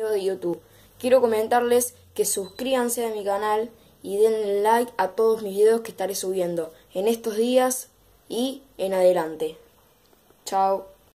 de YouTube. Quiero comentarles que suscríbanse a mi canal y denle like a todos mis videos que estaré subiendo en estos días y en adelante. Chao.